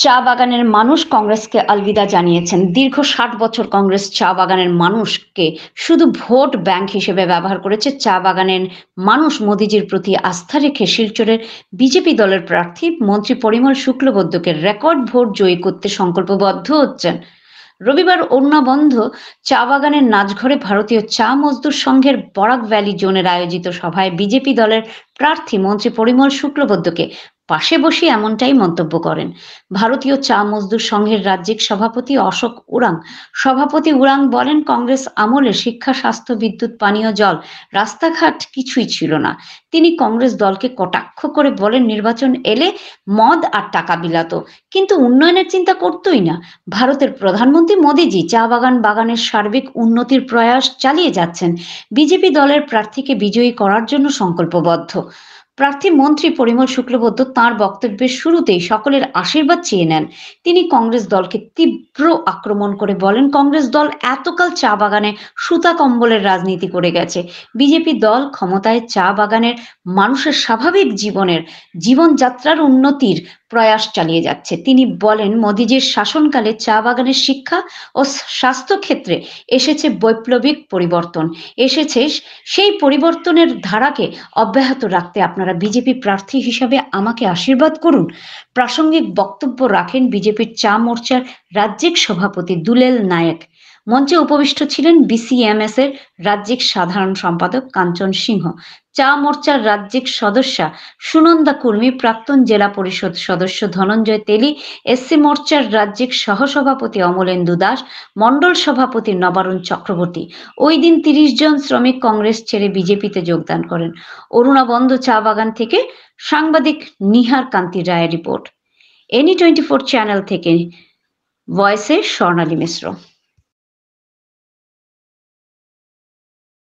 চা বাগানের মানুষ কংগ্রেসকে আলবিদা জানিয়েছেন দীর্ঘ ষাট বছর কংগ্রেস চা বাগানের মানুষকে শুধু ভোট ব্যাংক হিসেবে ব্যবহার করেছে চা বাগানের মানুষ মোদিজির প্রতি আস্থা রেখে শিলচরের বিজেপি দলের প্রার্থী মন্ত্রী পরিমল শুক্লবৈদ্যকে রেকর্ড ভোট জয়ী করতে সংকল্পবদ্ধ হচ্ছেন রবিবার অন্নাবন্ধ চা বাগানের নাচঘরে ভারতীয় চা মজদুর সংঘের বরাক ভ্যালি জোনের আয়োজিত সভায় বিজেপি দলের প্রার্থী মন্ত্রী পরিমল শুক্লবৈদ্যকে পাশে বসে এমনটাই মন্তব্য করেন ভারতীয় চা মজদুর সংঘের রাজ্যিক সভাপতি অশোক উরাং সভাপতি উরাং বলেন কংগ্রেস আমলে শিক্ষা স্বাস্থ্য বিদ্যুৎ পানীয় জল রাস্তাঘাট কিছুই ছিল না তিনি কংগ্রেস দলকে কটাক্ষ করে বলেন নির্বাচন এলে মদ আর টাকা বিলাত কিন্তু উন্নয়নের চিন্তা করতই না ভারতের প্রধানমন্ত্রী মোদীজি চা বাগান বাগানের সার্বিক উন্নতির প্রয়াস চালিয়ে যাচ্ছেন বিজেপি দলের প্রার্থীকে বিজয়ী করার জন্য সংকল্পবদ্ধ প্রার্থী মন্ত্রী পরিমল শুক্লবদ্ধ তার বক্তব্যের শুরুতেই সকলের আশীর্বাদ চেয়ে নেন তিনি কংগ্রেস দলকে তীব্র আক্রমণ করে বলেন কংগ্রেস দল এতকাল চা বাগানে সুতা কম্বলের রাজনীতি করে গেছে বিজেপি দল ক্ষমতায় চা বাগানের মানুষের স্বাভাবিক জীবনের জীবনযাত্রার উন্নতির প্রয়াস চালিয়ে যাচ্ছে তিনি বলেন মোদিজির শাসনকালে চা বাগানের শিক্ষা ও স্বাস্থ্য ক্ষেত্রে এসেছে বৈপ্লবিক পরিবর্তন এসেছে সেই পরিবর্তনের ধারাকে অব্যাহত রাখতে আপনারা বিজেপি প্রার্থী হিসাবে আমাকে আশীর্বাদ করুন প্রাসঙ্গিক বক্তব্য রাখেন বিজেপির চা মোর্চার রাজ্যিক সভাপতি দুলেল নায়েক মঞ্চে উপবিষ্ট ছিলেন বিসিএমএস এর রাজ্যিক সাধারণ সম্পাদক কাঞ্চন সিংহ চা মোর্চার রাজ্যিক সদস্যা সুনন্দা কুর্মী প্রাক্তন জেলা পরিষদ সদস্য ধনঞ্জয় তেলি এসসি মোর্চার রাজ্যিক সহসভাপতি অমলেন্দু দাস মন্ডল সভাপতি নবারুণ চক্রবর্তী ওই দিন তিরিশ জন শ্রমিক কংগ্রেস ছেড়ে বিজেপিতে যোগদান করেন অরুণাবন্ধ চা বাগান থেকে সাংবাদিক নিহার কান্তি রায়ের রিপোর্ট এনি টোয়েন্টি ফোর চ্যানেল থেকে ভয়েসে স্বর্ণালী মিশ্র